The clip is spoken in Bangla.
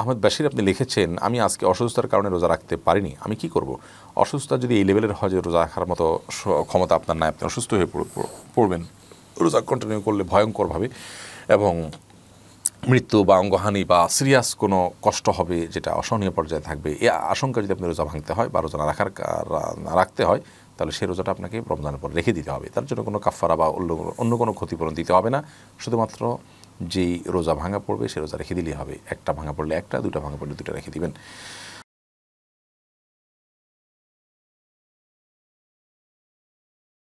আহমেদ বাশির আপনি লিখেছেন আমি আজকে অসুস্থতার কারণে রোজা রাখতে পারিনি আমি কি করব অসুস্থতা যদি এই লেভেলের হয় যে রোজা রাখার মতো ক্ষমতা আপনার নাই আপনি অসুস্থ হয়ে পড়বেন রোজা কন্টিনিউ করলে ভয়ঙ্করভাবে এবং মৃত্যু বা অঙ্গহানি বা সিরিয়াস কোনো কষ্ট হবে যেটা অসহনীয় পর্যায়ে থাকবে এ আশঙ্কা যদি আপনি রোজা ভাঙতে হয় বা রোজা না রাখার রাখতে হয় তাহলে সেই রোজাটা আপনাকে রমজানের পর রেখে দিতে হবে তার জন্য কোনো কাফারা বা অন্য কোনো ক্ষতিপূরণ দিতে হবে না শুধুমাত্র যেই রোজা ভাঙা পড়বে সে রোজা রেখে দিলেই হবে একটা ভাঙা পড়লে একটা দুটা ভাঙা পড়লে দুটা রেখে দিবেন